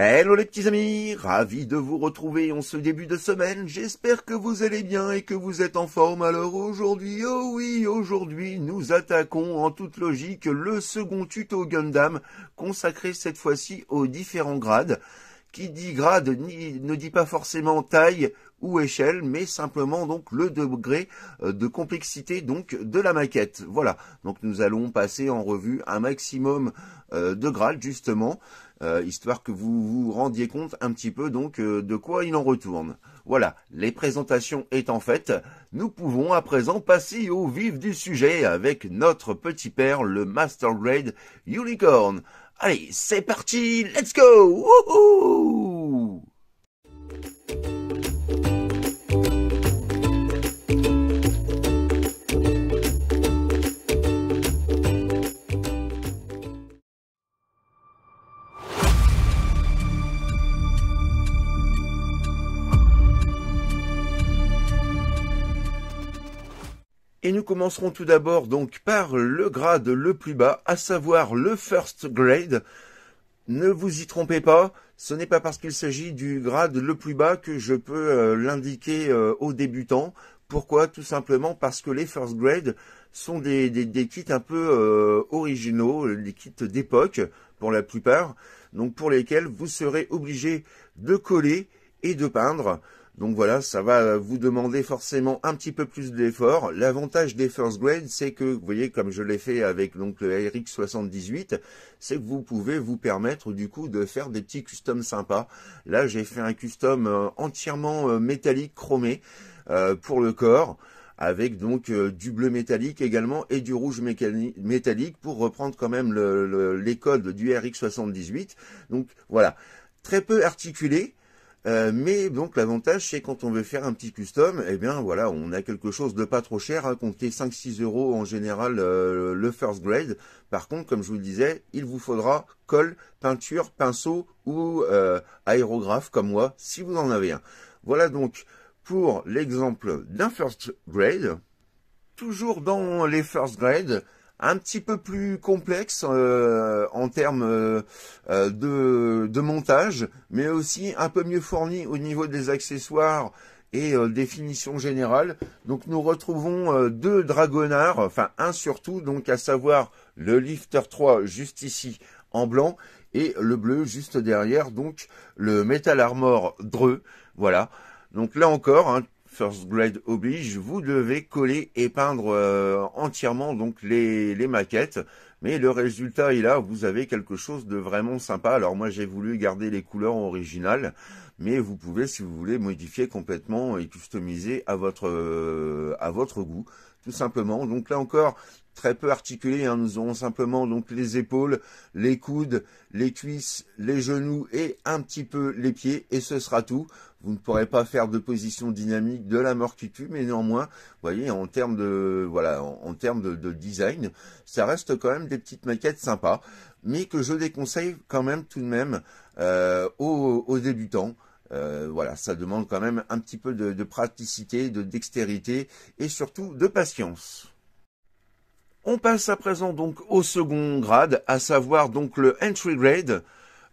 Hello les petits amis, ravi de vous retrouver en ce début de semaine. J'espère que vous allez bien et que vous êtes en forme. Alors aujourd'hui, oh oui, aujourd'hui, nous attaquons en toute logique le second tuto Gundam consacré cette fois-ci aux différents grades. Qui dit grade ne dit pas forcément taille ou échelle, mais simplement donc le degré euh, de complexité donc de la maquette. Voilà. Donc nous allons passer en revue un maximum euh, de grades justement. Euh, histoire que vous vous rendiez compte un petit peu donc euh, de quoi il en retourne. Voilà, les présentations étant faites, nous pouvons à présent passer au vif du sujet avec notre petit père, le Master Grade Unicorn. Allez, c'est parti, let's go Et nous commencerons tout d'abord donc par le grade le plus bas, à savoir le first grade. Ne vous y trompez pas, ce n'est pas parce qu'il s'agit du grade le plus bas que je peux euh, l'indiquer euh, aux débutants. Pourquoi Tout simplement parce que les first grade sont des, kits un peu euh, originaux, des kits d'époque pour la plupart, donc pour lesquels vous serez obligé de coller et de peindre. Donc voilà, ça va vous demander forcément un petit peu plus d'effort. L'avantage des first grade, c'est que, vous voyez, comme je l'ai fait avec donc le RX78, c'est que vous pouvez vous permettre du coup de faire des petits customs sympas. Là, j'ai fait un custom euh, entièrement euh, métallique chromé euh, pour le corps avec donc du bleu métallique également et du rouge métallique pour reprendre quand même le, les codes du RX78. Donc voilà, très peu articulé, euh, mais donc l'avantage c'est quand on veut faire un petit custom, eh bien voilà, on a quelque chose de pas trop cher, à compter 5-6 euros en général euh, le first grade. Par contre, comme je vous le disais, il vous faudra colle, peinture, pinceau ou euh, aérographe comme moi, si vous en avez un. Voilà donc pour l'exemple d'un first grade. Toujours dans les first grade, un petit peu plus complexe euh, en termes euh, euh, de, montage, mais aussi un peu mieux fourni au niveau des accessoires et des définition générale. Donc nous retrouvons deux dragonards, enfin un surtout, donc à savoir le Lifter 3 juste ici en blanc et le bleu juste derrière, donc le Metal Armor Dreux. Voilà. Donc là encore, hein, first grade oblige, vous devez coller et peindre euh, entièrement donc les, les, maquettes. Mais le résultat est là, vous avez quelque chose de vraiment sympa. Alors moi j'ai voulu garder les couleurs originales, mais vous pouvez si vous voulez modifier complètement et customiser à votre euh, à votre goût tout simplement. Donc là encore, très peu articulés. Hein. Nous aurons simplement donc les épaules, les coudes, les cuisses, les genoux et un petit peu les pieds et ce sera tout. Vous ne pourrez pas faire de position dynamique de la tue, mais néanmoins, vous voyez, en termes de voilà, en, termes de, design, ça reste quand même des petites maquettes sympas, mais que je déconseille quand même tout de même euh, aux, débutants. Euh, voilà, ça demande quand même un petit peu de praticité, de dextérité et surtout de patience. On passe à présent donc au second grade, à savoir donc le entry grade.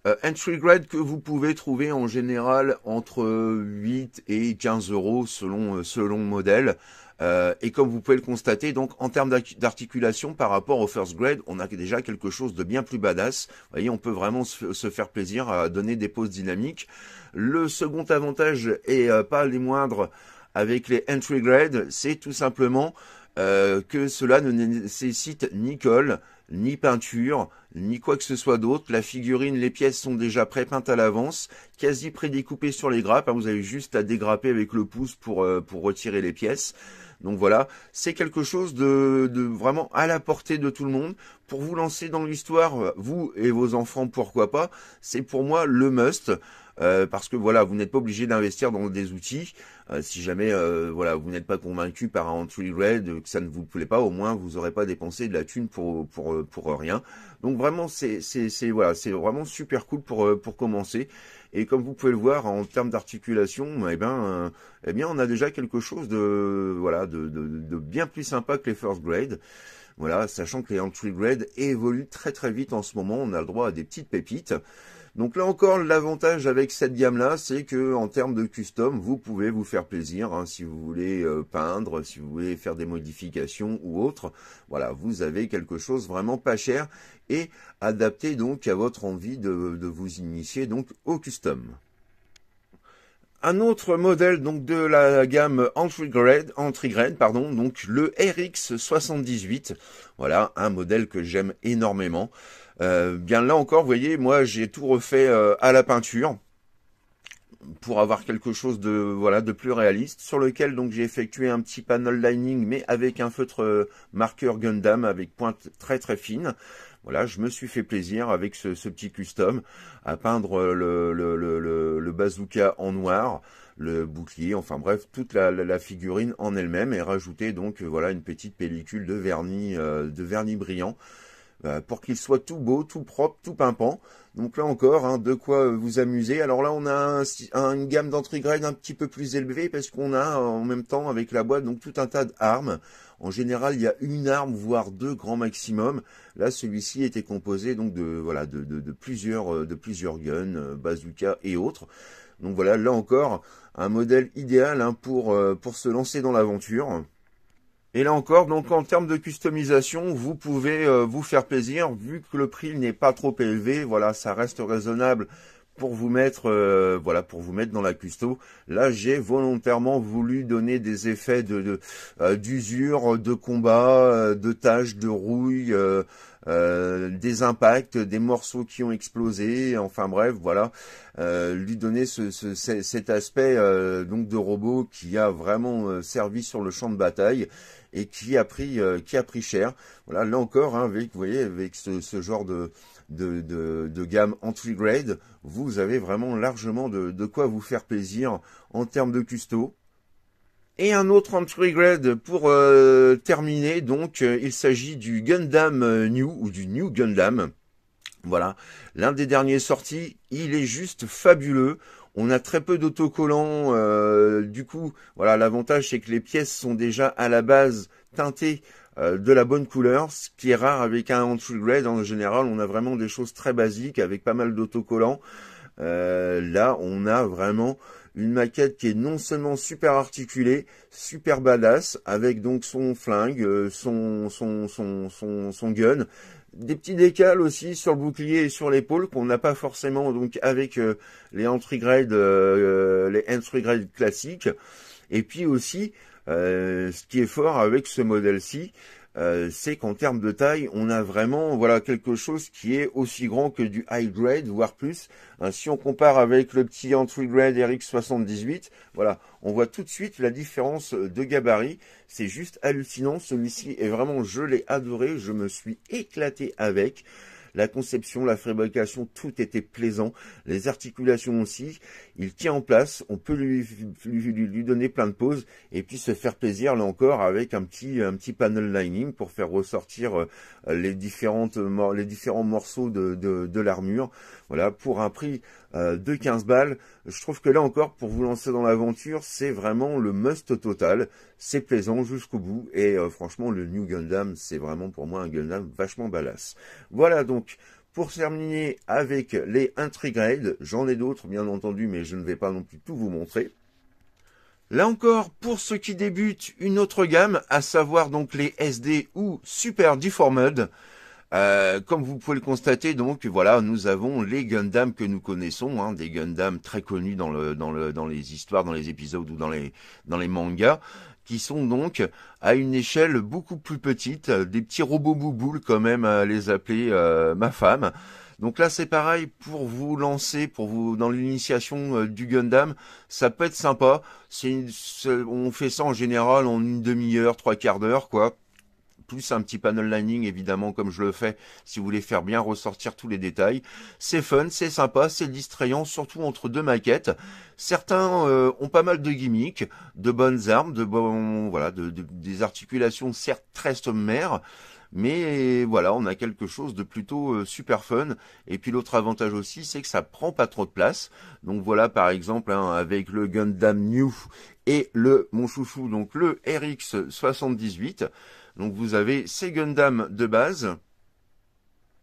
Euh, entry grade que vous pouvez trouver en général entre 8 et 15 euros selon euh, selon modèle. Euh, et comme vous pouvez le constater, donc en termes d'articulation par rapport au first grade, on a déjà quelque chose de bien plus badass. Vous voyez, on peut vraiment se faire plaisir à donner des pauses dynamiques. Le second avantage et pas les moindres avec les entry grade, c'est tout simplement euh, que cela ne nécessite ni colle, ni peinture, ni quoi que ce soit d'autre. La figurine, les pièces sont déjà pré-peintes à l'avance, quasi prédécoupées sur les grappes. Hein, vous avez juste à dégrapper avec le pouce pour, euh, pour retirer les pièces. Donc voilà, c'est quelque chose de, de, vraiment à la portée de tout le monde. Pour vous lancer dans l'histoire, vous et vos enfants, pourquoi pas, c'est pour moi le must. Euh, parce que voilà, vous n'êtes pas obligé d'investir dans des outils. Euh, si jamais euh, voilà, vous n'êtes pas convaincu par un entry grade, que ça ne vous plaît pas, au moins vous n'aurez pas dépensé de la thune pour pour pour rien. Donc vraiment, c'est c'est voilà, c'est vraiment super cool pour pour commencer. Et comme vous pouvez le voir en termes d'articulation, eh ben, eh bien, on a déjà quelque chose de voilà de, de, de bien plus sympa que les first grade. Voilà, sachant que les entry grade évoluent très très vite en ce moment, on a le droit à des petites pépites. Donc là encore, l'avantage avec cette gamme-là, c'est que en termes de custom, vous pouvez vous faire plaisir hein, si vous voulez euh, peindre, si vous voulez faire des modifications ou autre. Voilà, vous avez quelque chose vraiment pas cher et adapté donc à votre envie de, de vous initier donc au custom. Un autre modèle donc de la gamme entry grade, entry pardon, donc le RX78. Voilà, un modèle que j'aime énormément. Euh, bien là encore, vous voyez, moi j'ai tout refait euh, à la peinture pour avoir quelque chose de voilà de plus réaliste sur lequel donc j'ai effectué un petit panel lining mais avec un feutre euh, marqueur Gundam avec pointe très très fine voilà je me suis fait plaisir avec ce, ce petit custom à peindre le, le, le, le, bazooka en noir le bouclier enfin bref toute la, la, figurine en elle-même et rajouter donc voilà une petite pellicule de vernis de vernis brillant euh, pour qu'il soit tout beau, tout propre, tout pimpant. Donc là encore, hein, de quoi euh, vous amuser. Alors là, on a un, une gamme d'entrée grade un petit peu plus élevée parce qu'on a en même temps avec la boîte donc tout un tas d'armes. En général, il y a une arme voire deux grands maximum. Là, celui-ci était composé donc de voilà de, plusieurs euh, de plusieurs guns, bazooka et autres. Donc voilà, là encore, un modèle idéal hein, pour pour se lancer dans l'aventure. Et là encore, donc en termes de customisation, vous pouvez euh, vous faire plaisir vu que le prix n'est pas trop élevé. Voilà, ça reste raisonnable pour vous mettre euh, voilà pour vous mettre dans la custo. Là, j'ai volontairement voulu donner des effets euh, d'usure, de, combat, de tâches, de rouille, des impacts, des morceaux qui ont explosé. Enfin bref, voilà, lui donner cet aspect donc de robot qui a vraiment servi sur le champ de bataille qui a pris, euh, qui a pris cher. Voilà, là encore, avec, hein, vous voyez, avec ce, genre de, de, gamme entry-grade, vous avez vraiment largement de, quoi vous faire plaisir en termes de custo. Et un autre entry grade pour euh, terminer, donc euh, il s'agit du Gundam New ou du New Gundam. Voilà, l'un des derniers sortis, il est juste fabuleux. On a très peu d'autocollants. Euh, du coup, voilà, l'avantage c'est que les pièces sont déjà à la base teintées euh, de la bonne couleur, ce qui est rare avec un entry grade. En général, on a vraiment des choses très basiques avec pas mal d'autocollants. Euh, là, on a vraiment une maquette qui est non seulement super articulée, super badass, avec donc son flingue, son, son, son, son, gun, des petits décals aussi sur le bouclier et sur l'épaule qu'on n'a pas forcément donc avec euh, les entry grade euh, euh, les entry grade classiques et puis aussi ce qui est fort avec ce modèle-ci euh, c'est qu'en termes de taille, on a vraiment voilà quelque chose qui est aussi grand que du high grade, voire plus. Hein, si on compare avec le petit entry grade RX78, voilà, on voit tout de suite la différence de gabarit. C'est juste hallucinant. Celui-ci est vraiment, je l'ai adoré, je me suis éclaté avec la conception, la fabrication, tout était plaisant, les articulations aussi, il tient en place, on peut lui, lui, donner plein de pauses et puis se faire plaisir, là encore, avec un petit, un petit panel lining pour faire ressortir euh, les, différentes, les différents morceaux de, de l'armure. Voilà, pour un prix euh, de 15 balles, je trouve que là encore, pour vous lancer dans l'aventure, c'est vraiment le must total. C'est plaisant jusqu'au bout. Et euh, franchement, le New Gundam, c'est vraiment pour moi un Gundam vachement balasse. Voilà donc pour terminer avec les Intrigrades, j'en ai d'autres bien entendu, mais je ne vais pas non plus tout vous montrer. Là encore, pour ceux qui débutent, une autre gamme, à savoir donc les SD ou Super Deformed. Euh, comme vous pouvez le constater, donc voilà, nous avons les Gundam que nous connaissons, hein, des Gundam très connus dans le le dans les histoires, dans les épisodes ou dans les dans les mangas qui sont donc à une échelle beaucoup plus petite, des petits robots bouboules quand même à les appeler euh, ma femme. Donc là c'est pareil pour vous lancer, pour vous dans l'initiation euh, du Gundam, ça peut être sympa. C'est on fait ça en général en une demi-heure, trois quarts d'heure quoi plus un petit panel lining évidemment comme je le fais si vous voulez faire bien ressortir tous les détails. C'est fun, c'est sympa, c'est distrayant, surtout entre deux maquettes. Certains euh, ont pas mal de gimmicks, de bonnes armes, de bon voilà, de, des articulations certes très sommaires. Mais voilà, on a quelque chose de plutôt euh, super fun. Et puis l'autre avantage aussi, c'est que ça prend pas trop de place. Donc voilà, par exemple, hein, avec le Gundam New et le mon chouchou, donc le RX 78. Donc vous avez ces Gundam de base.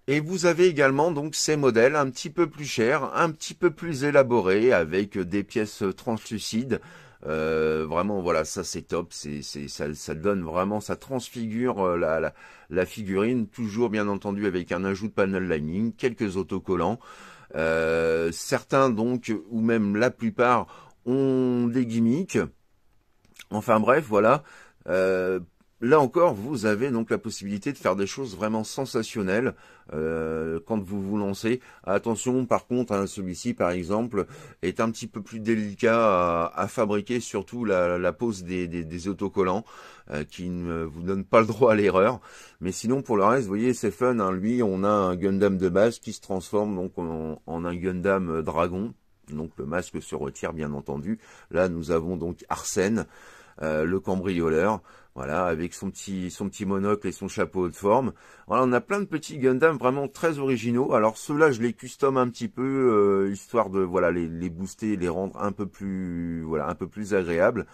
Et vous avez également donc ces modèles un petit peu plus chers, un petit peu plus élaborés, avec des pièces translucides. Euh, vraiment, voilà, ça c'est top, c'est, ça, ça, donne vraiment, ça transfigure euh, la, la, la, figurine, toujours bien entendu avec un ajout de panel lining, quelques autocollants. Euh, certains donc, ou même la plupart, ont des gimmicks. Enfin bref, voilà. Là encore, vous avez donc la possibilité de faire des choses vraiment sensationnelles euh, quand vous vous lancez. Attention, par contre, hein, celui-ci, par exemple, est un petit peu plus délicat à, fabriquer, surtout la, pose des, autocollants, euh, qui ne vous donne pas le droit à l'erreur. Mais sinon, pour le reste, vous voyez, c'est fun. Hein. Lui, on a un Gundam de base qui se transforme donc en, un Gundam Dragon. Donc le masque se retire, bien entendu. Là, nous avons donc Arsène, euh, le cambrioleur voilà, avec son petit, son petit monocle et son chapeau de forme. Voilà, on a plein de petits Gundam vraiment très originaux. Alors ceux-là, je les custom un petit peu, euh, histoire de voilà les, les booster, les rendre un peu plus, voilà, un peu plus agréables.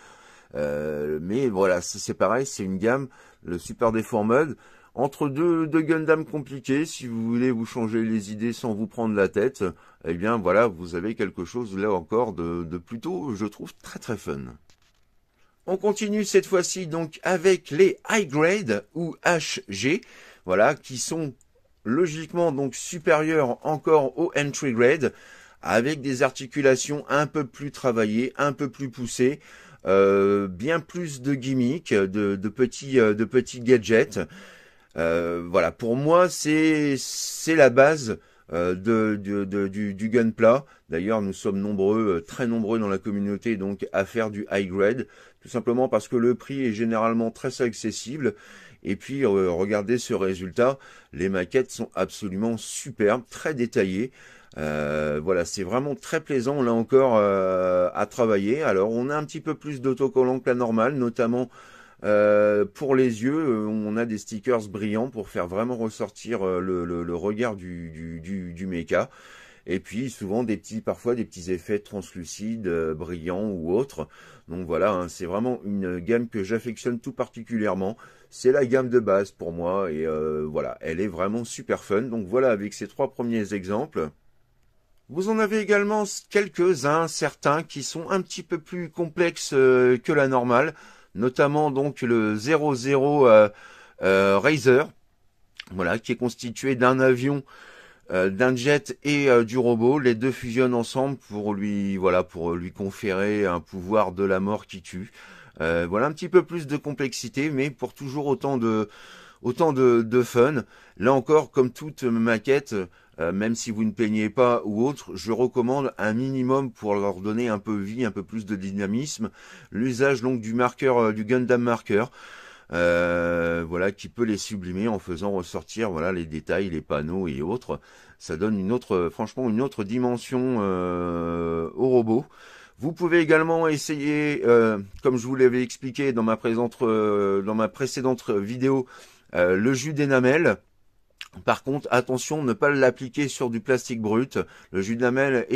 Euh, mais voilà, c'est pareil, c'est une gamme, le Super Deformed. Entre deux, deux Gundam compliqués, si vous voulez vous changer les idées sans vous prendre la tête, eh bien voilà, vous avez quelque chose là encore de, de plutôt, je trouve, très très fun. On continue cette fois-ci donc avec les high grade ou HG, voilà, qui sont logiquement donc supérieurs encore au entry grade, avec des articulations un peu plus travaillées, un peu plus poussées, euh, bien plus de gimmicks, de, petits, euh, de petits gadgets. Euh, voilà, pour moi c'est c'est la base euh, de, du, du gunpla. D'ailleurs, nous sommes nombreux, euh, très nombreux dans la communauté, donc à faire du high grade, tout simplement parce que le prix est généralement très accessible. Et puis, euh, regardez ce résultat, les maquettes sont absolument superbes, très détaillées. voilà, c'est vraiment très plaisant là encore à travailler. Alors, on a un petit peu plus d'autocollants que la normale, notamment euh, pour les yeux, euh, on a des stickers brillants pour faire vraiment ressortir euh, le, le, le regard du, du, du, du méca. Et puis souvent des petits, parfois des petits effets translucides, brillants ou autres. Donc voilà, hein, c'est vraiment une gamme que j'affectionne tout particulièrement. C'est la gamme de base pour moi et voilà, elle est vraiment super fun. Donc voilà avec ces trois premiers exemples. Vous en avez également quelques-uns, certains qui sont un petit peu plus complexes que la normale notamment donc le 00 euh, euh, Razer, voilà, qui est constitué d'un avion euh, d'un jet et du robot. Les deux fusionnent ensemble pour lui, voilà, pour lui conférer un pouvoir de la mort qui tue. voilà un petit peu plus de complexité, mais pour toujours autant de autant de, de fun. Là encore, comme toute maquette, euh, même si vous ne peignez pas ou autre, je recommande un minimum pour leur donner un peu vie, un peu plus de dynamisme. L'usage donc du marqueur, euh, du Gundam Marker, euh, voilà, qui peut les sublimer en faisant ressortir voilà les détails, les panneaux et autres. Ça donne une autre, franchement, une autre dimension au robot. Vous pouvez également essayer, comme je vous l'avais expliqué dans ma, dans ma précédente vidéo, le jus d'énamel. Par contre, attention, ne pas l'appliquer sur du plastique brut. Le jus de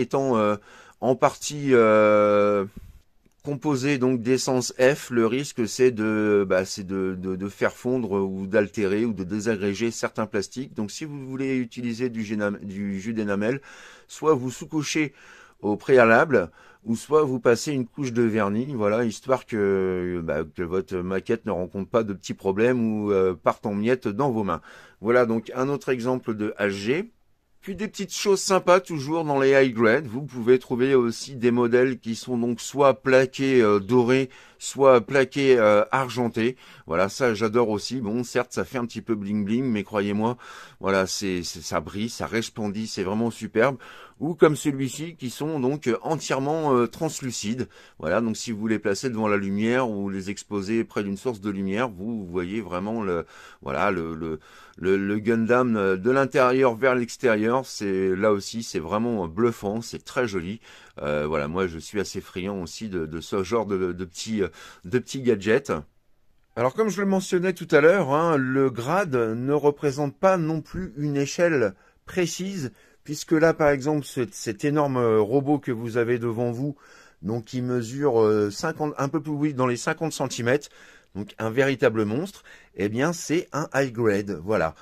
étant, euh, en partie euh, composé donc d'essence F, le risque c'est bah, de, faire fondre ou d'altérer ou de désagréger certains plastiques. Donc si vous voulez utiliser du, jus d'énamel, soit vous sous-cochez au préalable ou soit vous passez une couche de vernis, voilà, histoire que, bah, que votre maquette ne rencontre pas de petits problèmes ou euh, en miettes dans vos mains. Voilà donc un autre exemple de HG. Puis des petites choses sympas toujours dans les high grade. Vous pouvez trouver aussi des modèles qui sont donc soit plaqués euh, dorés soit plaqué euh, argenté. Voilà, ça j'adore aussi. Bon, certes, ça fait un petit peu bling bling, mais croyez-moi, voilà, c'est ça brille, ça resplendit, c'est vraiment superbe. Ou comme celui-ci, qui sont donc euh, entièrement euh, translucides. Voilà, donc si vous les placez devant la lumière ou les exposez près d'une source de lumière, vous, voyez vraiment le, voilà, le, le, le, le Gundam de l'intérieur vers l'extérieur. C'est là aussi, c'est vraiment bluffant, c'est très joli. Euh, voilà, moi je suis assez friand aussi de, de ce genre de, petits, euh, de petits gadgets. Alors comme je le mentionnais tout à l'heure, hein, le grade ne représente pas non plus une échelle précise, puisque là par exemple cet, cet énorme euh, robot que vous avez devant vous, donc qui mesure 50, un peu plus oui, dans les 50 cm, donc un véritable monstre, eh bien c'est un high grade, voilà.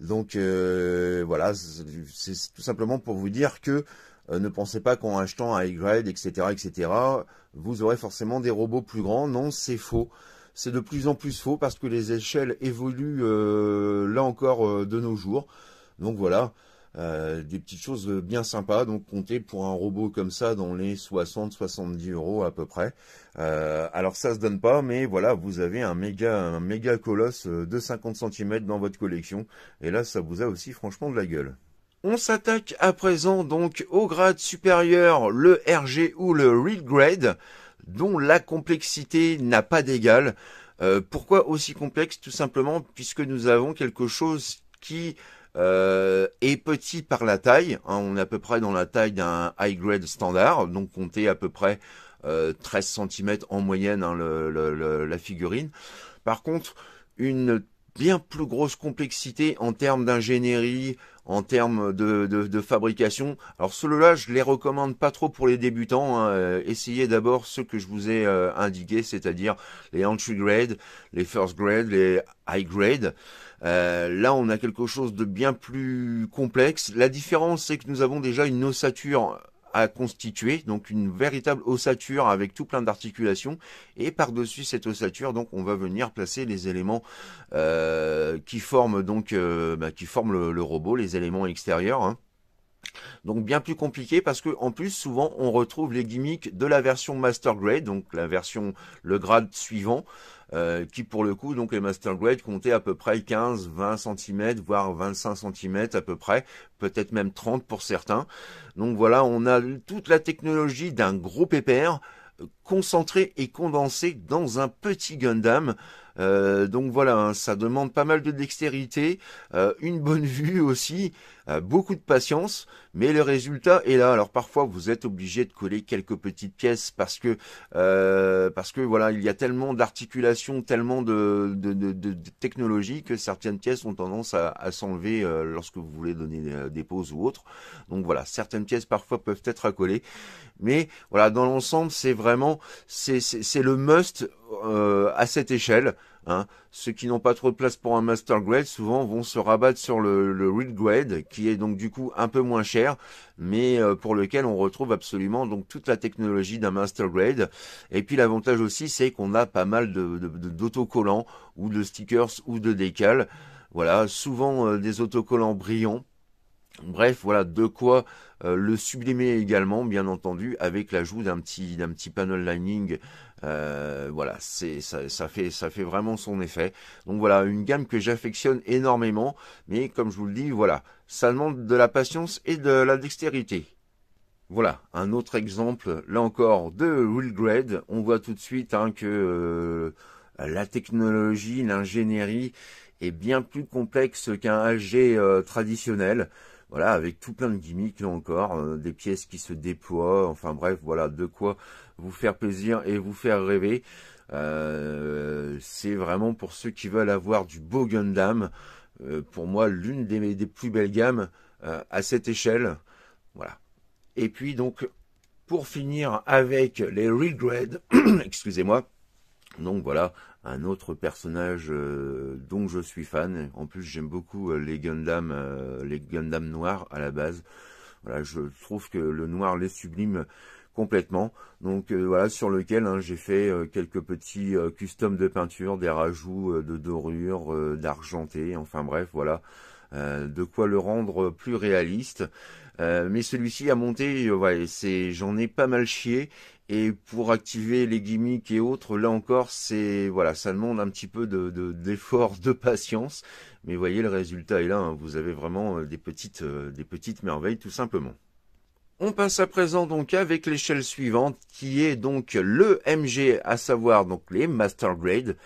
Donc voilà, c'est tout simplement pour vous dire que euh, ne pensez pas qu'en achetant un grade etc., etc., vous aurez forcément des robots plus grands. Non, c'est faux. C'est de plus en plus faux parce que les échelles évoluent euh, là encore euh, de nos jours. Donc voilà, des petites choses bien sympas. Donc comptez pour un robot comme ça dans les 60-70 euros à peu près. alors ça se donne pas, mais voilà, vous avez un méga, un méga colosse de 50 cm dans votre collection. Et là, ça vous a aussi franchement de la gueule. On s'attaque à présent donc au grade supérieur, le RG ou le Real Grade, dont la complexité n'a pas d'égal. Euh, pourquoi aussi complexe Tout simplement puisque nous avons quelque chose qui euh, est petit par la taille. Hein. on est à peu près dans la taille d'un High Grade standard, donc comptez à peu près euh, 13 cm en moyenne hein, la figurine. Par contre, une bien plus grosse complexité en termes d'ingénierie, en termes de, fabrication. Alors ceux-là, je les recommande pas trop pour les débutants. Hein. Euh, essayez d'abord ceux que je vous ai indiqué, euh, indiqués, c'est-à-dire les entry grade, les first grade, les high grade. Euh, là, on a quelque chose de bien plus complexe. La différence, c'est que nous avons déjà une ossature constitué donc une véritable ossature avec tout plein d'articulations et par-dessus cette ossature donc on va venir placer les éléments euh, qui forment donc euh, bah, qui forment le, robot, les éléments extérieurs. Hein. Donc bien plus compliqué parce que en plus souvent on retrouve les gimmicks de la version Master Grade, donc la version le grade suivant, euh, qui pour le coup, donc les master grade comptaient à peu près 15, 20 cm, voire 25 cm à peu près, peut-être même 30 pour certains. Donc voilà, on a toute la technologie d'un gros pépère, euh, concentré et condensé dans un petit Gundam. Euh, donc voilà, hein, ça demande pas mal de dextérité, une bonne vue aussi, euh, beaucoup de patience, mais le résultat est là. Alors parfois vous êtes obligé de coller quelques petites pièces parce que euh, parce que voilà il y a tellement d'articulations, tellement de, de, de, technologies que certaines pièces ont tendance à, s'enlever euh, lorsque vous voulez donner des, pauses ou autres. Donc voilà, certaines pièces parfois peuvent être à coller. mais voilà dans l'ensemble c'est vraiment c'est le must à cette échelle. Hein. Ceux qui n'ont pas trop de place pour un master grade souvent vont se rabattre sur le, le grade qui est donc du coup un peu moins cher mais euh, pour lequel on retrouve absolument donc toute la technologie d'un master grade et puis l'avantage aussi c'est qu'on a pas mal d'autocollants de, ou de stickers ou de décales voilà souvent euh, des autocollants brillants Bref, voilà de quoi euh, le sublimer également, bien entendu, avec l'ajout d'un petit, d'un petit panel lining euh, voilà, c'est ça, fait ça fait vraiment son effet. Donc voilà, une gamme que j'affectionne énormément, mais comme je vous le dis, voilà, ça demande de la patience et de la dextérité. Voilà, un autre exemple, là encore, de Will On voit tout de suite hein, que euh, la technologie, l'ingénierie est bien plus complexe qu'un HG euh, traditionnel voilà, avec tout plein de gimmicks là encore, euh, des pièces qui se déploient, enfin bref, voilà, de quoi vous faire plaisir et vous faire rêver. Euh, c'est vraiment pour ceux qui veulent avoir du beau Gundam, euh, pour moi l'une des, des, plus belles gammes à cette échelle. Voilà. Et puis donc, pour finir avec les Regrets, excusez-moi, donc voilà, un autre personnage euh, dont je suis fan. En plus, j'aime beaucoup euh, les Gundam, euh, les Gundam noirs à la base. Voilà, je trouve que le noir les sublime complètement. Donc voilà, sur lequel hein, j'ai fait quelques petits customs de peinture, des rajouts de dorure, d'argenté, enfin bref, voilà. de quoi le rendre plus réaliste. mais celui-ci a monté, ouais, c'est, j'en ai pas mal chié et pour activer les gimmicks et autres, là encore, c'est voilà, ça demande un petit peu d'effort, de, patience. Mais voyez, le résultat est là. Hein. Vous avez vraiment euh, des petites, euh, des petites merveilles, tout simplement. On passe à présent donc avec l'échelle suivante, qui est donc le MG, à savoir donc les Master Grade.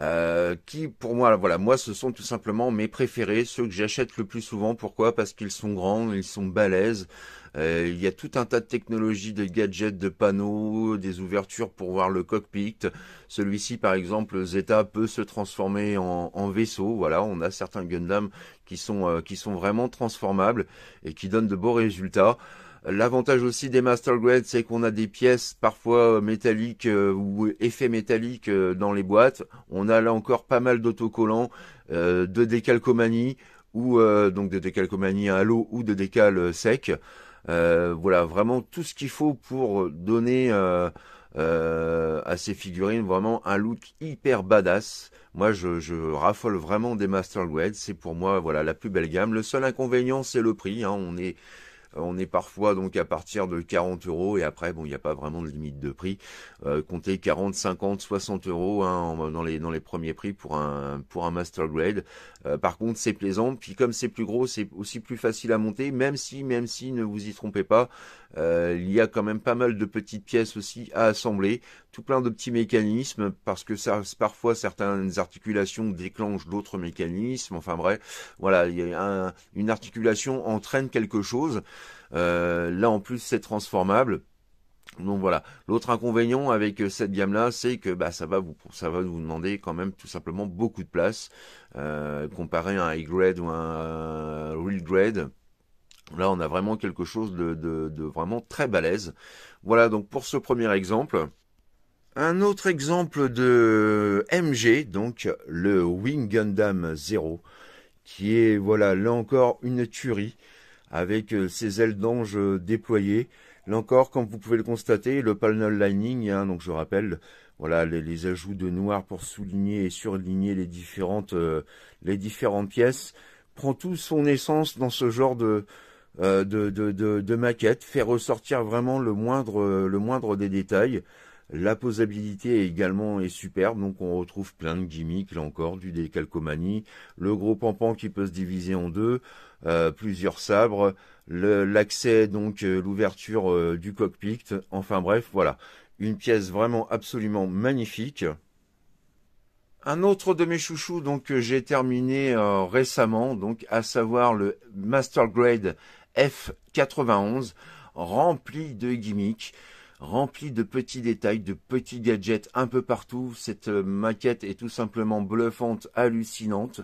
Euh, qui pour moi, voilà, moi ce sont tout simplement mes préférés, ceux que j'achète le plus souvent. Pourquoi Parce qu'ils sont grands, ils sont balèzes. Euh, il y a tout un tas de technologies, de gadgets, de panneaux, des ouvertures pour voir le cockpit. Celui-ci, par exemple, Zeta peut se transformer en, vaisseau. Voilà, on a certains Gundam euh, qui sont, vraiment transformables et qui donnent de beaux résultats. L'avantage aussi des Master Grade, c'est qu'on a des pièces parfois euh, métalliques ou effets métalliques dans les boîtes. On a là encore pas mal d'autocollants, de décalcomanie ou donc de décalcomanie à l'eau ou de décal sec. Euh, voilà, vraiment tout ce qu'il faut pour donner euh, euh, à ces figurines vraiment un look hyper badass. Moi, je, je, raffole vraiment des Master Grade, C'est pour moi, voilà, la plus belle gamme. Le seul inconvénient, c'est le prix. Hein. On est on est parfois donc à partir de 40 euros et après bon il n'y a pas vraiment de limite de prix. comptez 40, 50, 60 euros hein, dans les dans les premiers prix pour un pour un master grade. Euh, par contre, c'est plaisant. Puis comme c'est plus gros, c'est aussi plus facile à monter. Même si, même si, ne vous y trompez pas, euh, il y a quand même pas mal de petites pièces aussi à assembler, tout plein de petits mécanismes parce que ça, parfois certaines articulations déclenchent d'autres mécanismes. Enfin bref, voilà, il y a une articulation entraîne quelque chose. Euh, là en plus, c'est transformable. Donc voilà. L'autre inconvénient avec euh, cette gamme là, c'est que bah, ça va vous ça va vous demander quand même tout simplement beaucoup de place euh, comparé à un high grade ou un euh, real grade. Là, on a vraiment quelque chose de, de, de vraiment très balèze. Voilà donc pour ce premier exemple. Un autre exemple de MG, donc le Wing Gundam Zero, qui est voilà là encore une tuerie avec ses ailes d'ange déployées. Là encore, comme vous pouvez le constater, le panel lining, hein, donc je rappelle, voilà les, ajouts de noir pour souligner et surligner les différentes, euh, les différentes pièces, prend tout son essence dans ce genre de, euh, de, de, de, maquette, fait ressortir vraiment le moindre, le moindre des détails. La posabilité également est superbe, donc on retrouve plein de gimmicks, là encore, du décalcomanie, le gros pampan qui peut se diviser en deux, euh, plusieurs sabres, l'accès, donc euh, l'ouverture euh, du cockpit, enfin bref, voilà. Une pièce vraiment absolument magnifique. Un autre de mes chouchous donc que j'ai terminé récemment, donc à savoir le Master Grade F91, rempli de gimmicks rempli de petits détails, de petits gadgets un peu partout. Cette euh, maquette est tout simplement bluffante, hallucinante.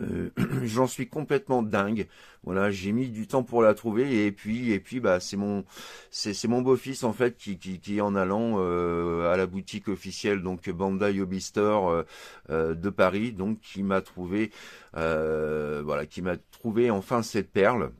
Euh, j'en suis complètement dingue. Voilà, j'ai mis du temps pour la trouver et puis et puis bah c'est mon c'est mon beau-fils en fait qui, qui, qui en allant euh, à la boutique officielle donc Bandai Hobby Store de Paris donc qui m'a trouvé voilà qui m'a trouvé enfin cette perle.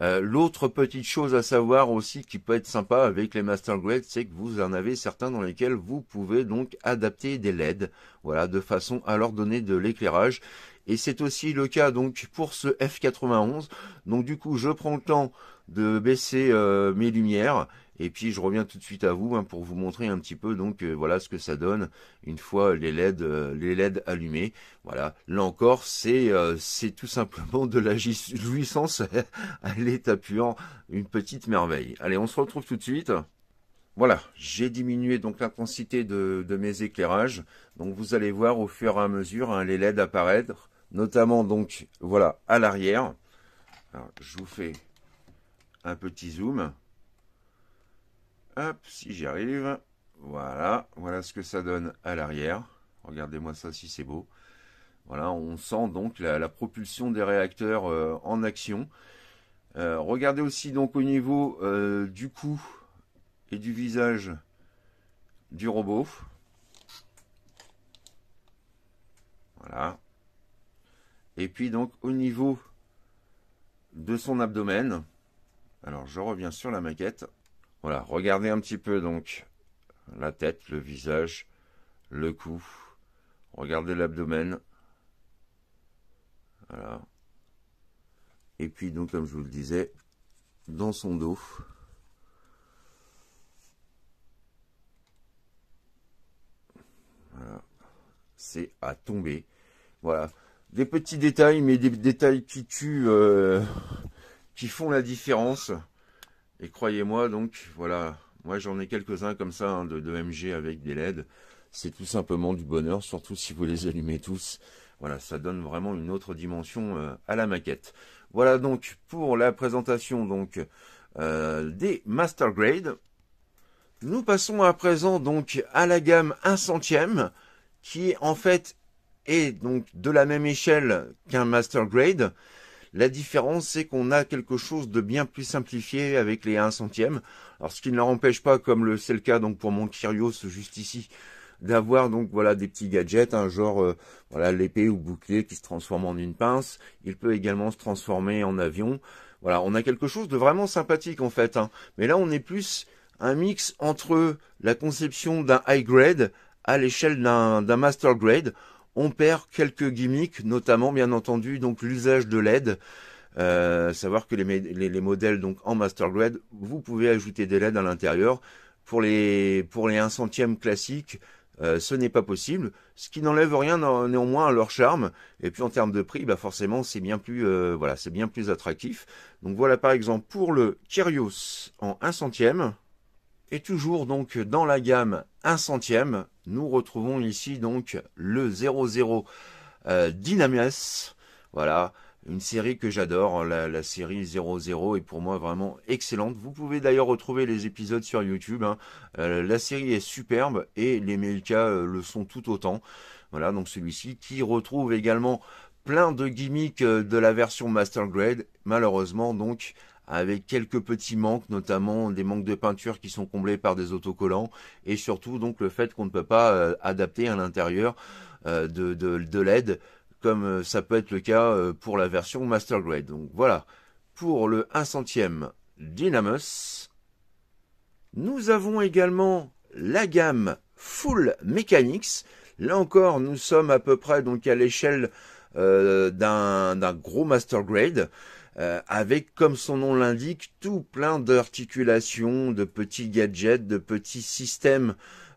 Euh, l'autre petite chose à savoir aussi qui peut être sympa avec les master grades, c'est que vous en avez certains dans lesquels vous pouvez donc adapter des LED, voilà, de façon à leur donner de l'éclairage. Et c'est aussi le cas donc pour ce F91. Donc du coup, je prends le temps de baisser euh, mes lumières et puis je reviens tout de suite à vous hein, pour vous montrer un petit peu donc euh, voilà ce que ça donne une fois les LED euh, les LED allumés. Voilà, là encore c'est euh, tout simplement de la jouissance à l'état puant, une petite merveille. Allez, on se retrouve tout de suite. Voilà, j'ai diminué donc l'intensité de, de, mes éclairages. Donc vous allez voir au fur et à mesure hein, les LED apparaître, notamment donc voilà à l'arrière. Je vous fais un petit zoom. Hop, si j'y arrive. Voilà, voilà ce que ça donne à l'arrière. Regardez-moi ça si c'est beau. Voilà, on sent donc la, propulsion des réacteurs euh, en action. Euh, regardez aussi donc au niveau euh, du cou et du visage du robot. Voilà. Et puis donc au niveau de son abdomen. Alors je reviens sur la maquette. Voilà, regardez un petit peu donc la tête, le visage, le cou. Regardez l'abdomen. Voilà. Et puis donc comme je vous le disais, dans son dos. C'est à tomber. Voilà. Des petits détails, mais des détails qui tuent, euh, qui font la différence. Et croyez-moi, donc, voilà, moi j'en ai quelques-uns comme ça hein, de, MG avec des LED. C'est tout simplement du bonheur, surtout si vous les allumez tous. Voilà, ça donne vraiment une autre dimension euh, à la maquette. Voilà donc pour la présentation donc euh, des Grade. Nous passons à présent donc à la gamme 1 centième, qui en fait est donc de la même échelle qu'un Master Grade. La différence, c'est qu'on a quelque chose de bien plus simplifié avec les 1 centième. Alors, ce qui ne leur empêche pas, comme c'est le cas donc pour mon Kyrios juste ici, d'avoir donc voilà des petits gadgets, un hein, genre euh, voilà l'épée ou bouclier qui se transforme en une pince. Il peut également se transformer en avion. Voilà, on a quelque chose de vraiment sympathique en fait. Hein. Mais là, on est plus un mix entre la conception d'un high grade à l'échelle d'un master grade. On perd quelques gimmicks, notamment bien entendu donc l'usage de LED. Euh, savoir que les, modèles donc en master grade, vous pouvez ajouter des LED à l'intérieur. Pour les pour les 1 centième classiques, euh, ce n'est pas possible, ce qui n'enlève rien néanmoins à leur charme. Et puis en termes de prix, bah forcément c'est bien plus euh, voilà c'est bien plus attractif. Donc voilà par exemple pour le Kyrios en 1 centième, et toujours donc dans la gamme 1 centième, nous retrouvons ici donc le 00 euh, Dynamis. Voilà, une série que j'adore, hein, la, la, série 00 est pour moi vraiment excellente. Vous pouvez d'ailleurs retrouver les épisodes sur YouTube. Hein. Euh, la série est superbe et les Melka euh, le sont tout autant. Voilà, donc celui-ci qui retrouve également plein de gimmicks de la version Master Grade. Malheureusement donc avec quelques petits manques, notamment des manques de peinture qui sont comblés par des autocollants, et surtout donc le fait qu'on ne peut pas euh, adapter à l'intérieur euh, de, de, de LED, comme euh, ça peut être le cas pour la version Master Grade. Donc voilà, pour le 1 centième Dynamus. Nous avons également la gamme Full Mechanics. Là encore, nous sommes à peu près donc à l'échelle euh, d'un gros master grade. Euh, avec, comme son nom l'indique, tout plein d'articulations, de petits gadgets, de petits systèmes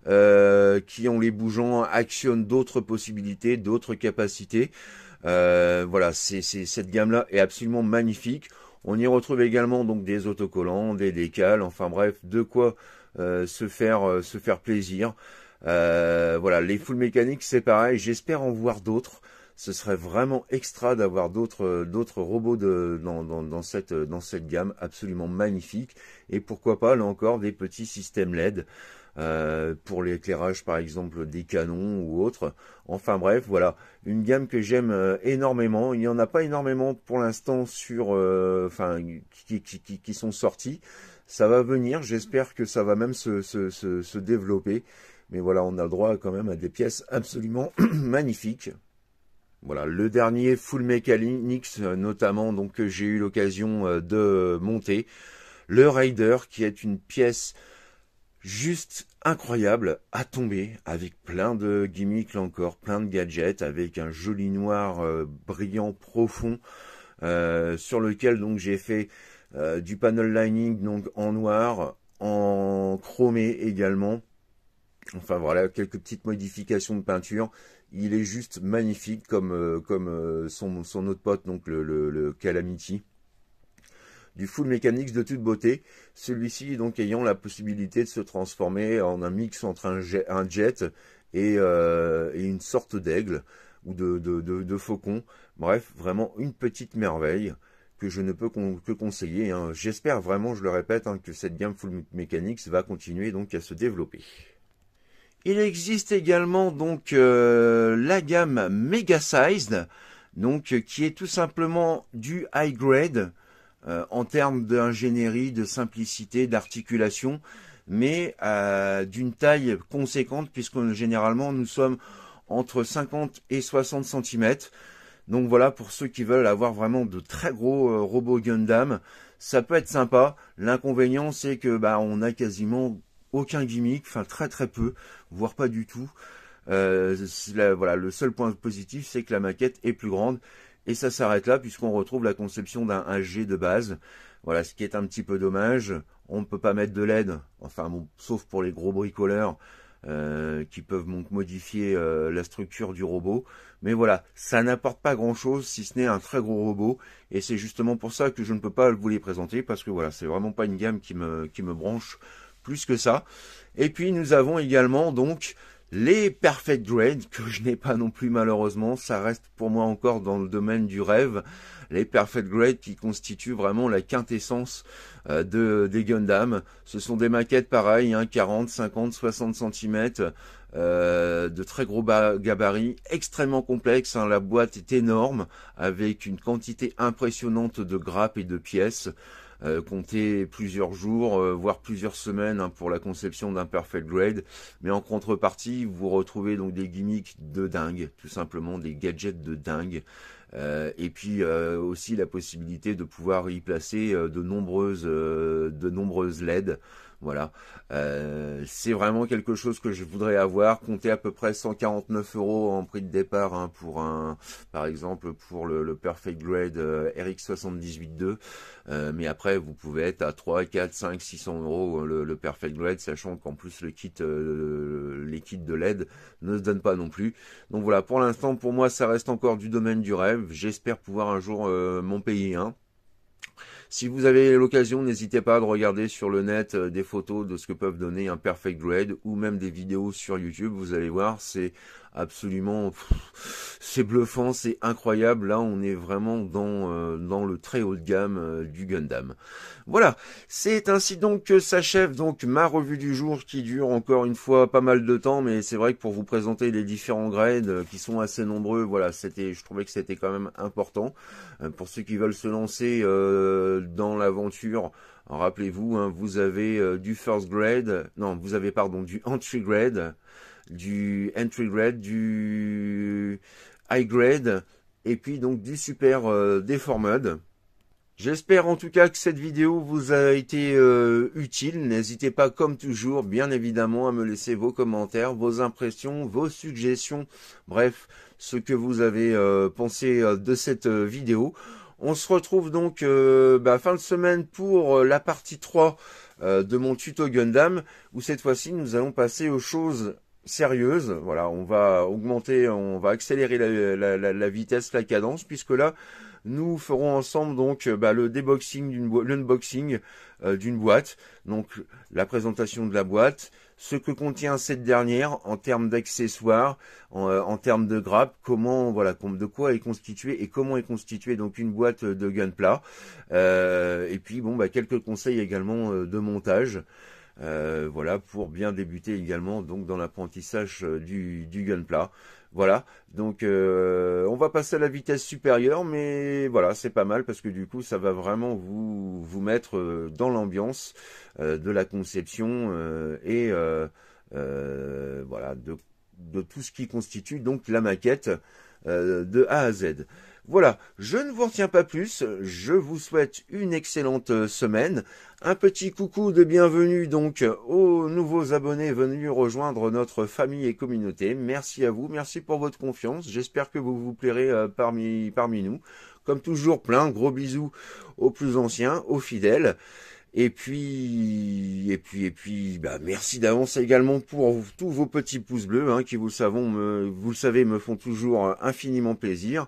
euh, qui, en les bougeant, actionnent d'autres possibilités, d'autres capacités. Euh, voilà, c'est cette gamme-là est absolument magnifique. On y retrouve également donc des autocollants, des décals, enfin bref, de quoi se faire se faire plaisir. voilà, les full mécaniques, c'est pareil. J'espère en voir d'autres ce serait vraiment extra d'avoir d'autres euh, d'autres robots dans, cette euh, dans cette gamme absolument magnifique et pourquoi pas là encore des petits systèmes LED euh, pour l'éclairage par exemple des canons ou autres. Enfin bref, voilà, une gamme que j'aime énormément. Il n'y en a pas énormément pour l'instant sur, enfin, qui, qui, qui, qui, sont sortis. Ça va venir, j'espère que ça va même se, se, se, se développer. Mais voilà, on a le droit quand même à des pièces absolument magnifiques. Voilà, le dernier Full Mechanics euh, notamment donc que j'ai eu l'occasion euh, de monter, le Rider, qui est une pièce juste incroyable à tomber avec plein de gimmicks encore, plein de gadgets avec un joli noir euh, brillant profond sur lequel donc j'ai fait du panel lining donc en noir, en chromé également Enfin voilà, quelques petites modifications de peinture. Il est juste magnifique comme, euh, euh, son, autre pote, donc le, Calamity. Du full mechanics de toute beauté. Celui-ci donc ayant la possibilité de se transformer en un mix entre un jet, euh, et, une sorte d'aigle ou de, faucon. Bref, vraiment une petite merveille que je ne peux que conseiller. Hein. J'espère vraiment, je le répète, hein, que cette gamme Full Mechanics va continuer donc à se développer. Il existe également donc euh, la gamme Mega Sized, donc euh, qui est tout simplement du high grade euh, en termes d'ingénierie, de simplicité, d'articulation, mais d'une taille conséquente puisque généralement nous sommes entre 50 et 60 cm. Donc voilà pour ceux qui veulent avoir vraiment de très gros robots Gundam, ça peut être sympa. L'inconvénient c'est que bah on a quasiment aucun gimmick, enfin très très peu, voire pas du tout. Euh, voilà, le seul point positif, c'est que la maquette est plus grande. Et ça s'arrête là, puisqu'on retrouve la conception d'un HG g de base. Voilà, ce qui est un petit peu dommage. On ne peut pas mettre de LED, enfin sauf pour les gros bricoleurs euh, qui peuvent donc modifier euh, la structure du robot. Mais voilà, ça n'apporte pas grand-chose si ce n'est un très gros robot. Et c'est justement pour ça que je ne peux pas vous les présenter, parce que voilà, c'est vraiment pas une gamme qui me, qui me branche que ça. Et puis nous avons également donc les perfect grade que je n'ai pas non plus malheureusement, ça reste pour moi encore dans le domaine du rêve. Les perfect grade qui constituent vraiment la quintessence euh, de des Gundam. Ce sont des maquettes pareilles, hein, 40, 50, 60 cm, de très gros gabarits, extrêmement complexes. Hein. la boîte est énorme avec une quantité impressionnante de grappes et de pièces. Euh, compter plusieurs jours, euh, voire plusieurs semaines hein, pour la conception d'un perfect grade. Mais en contrepartie, vous retrouvez donc des gimmicks de dingue, tout simplement des gadgets de dingue. Euh, et puis aussi la possibilité de pouvoir y placer de nombreuses de nombreuses LED. Voilà, euh, c'est vraiment quelque chose que je voudrais avoir. Compter à peu près 149 euros en prix de départ hein, pour un, par exemple pour le, Perfect Grade euh, RX78-2. Euh, mais après, vous pouvez être à 3, 4, 5, 600 euros le, Perfect Grade, sachant qu'en plus le kit, les kits de LED ne se donnent pas non plus. Donc voilà, pour l'instant, pour moi, ça reste encore du domaine du rêve. J'espère pouvoir un jour m'en payer un. Si vous avez l'occasion, n'hésitez pas à regarder sur le net euh, des photos de ce que peuvent donner un perfect grade ou même des vidéos sur YouTube. Vous allez voir, c'est absolument, c'est bluffant, c'est incroyable. Là, on est vraiment dans, euh, dans le très haut de gamme euh, du Gundam. Voilà, c'est ainsi donc que s'achève donc ma revue du jour qui dure encore une fois pas mal de temps, mais c'est vrai que pour vous présenter les différents grades euh, qui sont assez nombreux, voilà, c'était, je trouvais que c'était quand même important pour ceux qui veulent se lancer dans l'aventure. Rappelez-vous, hein, vous avez du first grade, non, vous avez pardon du entry grade du entry grade, du high grade et puis donc du super euh, J'espère en tout cas que cette vidéo vous a été euh, utile. N'hésitez pas comme toujours bien évidemment à me laisser vos commentaires, vos impressions, vos suggestions, bref ce que vous avez euh, pensé euh, de cette vidéo. On se retrouve donc bah, fin de semaine pour la partie 3 de mon tuto Gundam où cette fois-ci nous allons passer aux choses sérieuse. Voilà, on va augmenter, on va accélérer la, vitesse, la cadence, puisque là, nous ferons ensemble donc euh, bah, le déboxing d'une l'unboxing euh, d'une boîte, donc la présentation de la boîte, ce que contient cette dernière en termes d'accessoires, en, euh, termes de grappes, comment voilà de quoi est constituée et comment est constituée donc une boîte de gunpla, euh, et puis bon bah quelques conseils également de montage. Euh, voilà, pour bien débuter également donc dans l'apprentissage euh, du, du gunpla. Voilà, donc euh, on va passer à la vitesse supérieure, mais voilà, c'est pas mal parce que du coup ça va vraiment vous, vous mettre dans l'ambiance de la conception et voilà de, de, tout ce qui constitue donc la maquette de A à Z. Voilà, je ne vous retiens pas plus, je vous souhaite une excellente euh, semaine. Un petit coucou de bienvenue donc aux nouveaux abonnés venus rejoindre notre famille et communauté. Merci à vous, merci pour votre confiance, j'espère que vous vous plairez euh, parmi, parmi nous. Comme toujours, plein gros bisous aux plus anciens, aux fidèles. Et puis, et puis, et puis, bah merci d'avance également pour tous vos petits pouces bleus, hein, qui vous le savons, me, vous le savez, me font toujours euh, infiniment plaisir.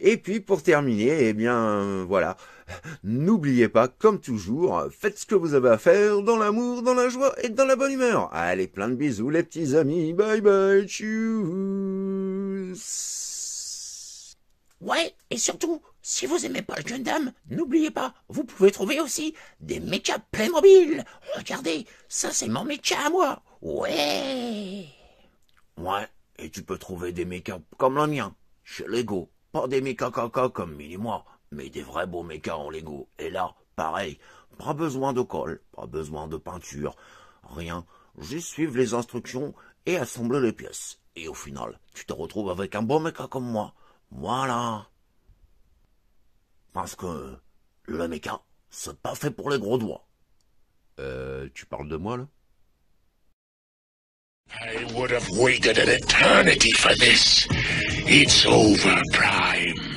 Et puis pour terminer, eh bien voilà, n'oubliez pas, comme toujours, faites ce que vous avez à faire dans l'amour, dans la joie et dans la bonne humeur. Allez, plein de bisous les petits amis, bye bye, tchuss. Ouais, et surtout, si vous aimez pas le jeune dame, n'oubliez pas, vous pouvez trouver aussi des mechas Playmobil. Regardez, ça c'est mon mecha à moi. Ouais. Ouais, et tu peux trouver des mechas comme le mien, chez Lego. Pas des mechas caca comme mini et moi, mais des vrais beaux mechas en Lego. Et là, pareil, pas besoin de colle, pas besoin de peinture, rien. Juste suivre les instructions et assembler les pièces. Et au final, tu te retrouves avec un beau mecha comme moi. Voilà. Parce que le méca, c'est pas fait pour les gros doigts. Euh, tu parles de moi, là I would have waited an eternity for this. It's over, Prime.